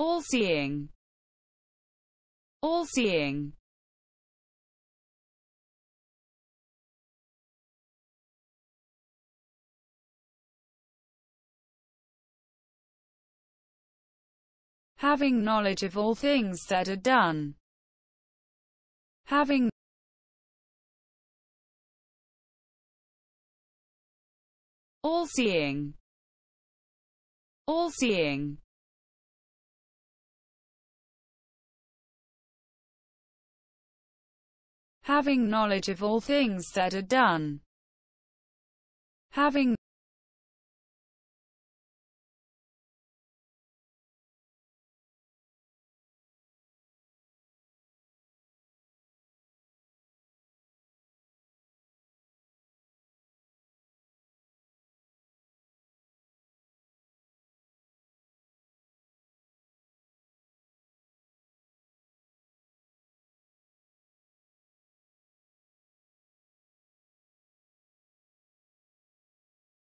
all-seeing, all-seeing. Having knowledge of all things said or done. Having all-seeing, all-seeing. having knowledge of all things said or done, having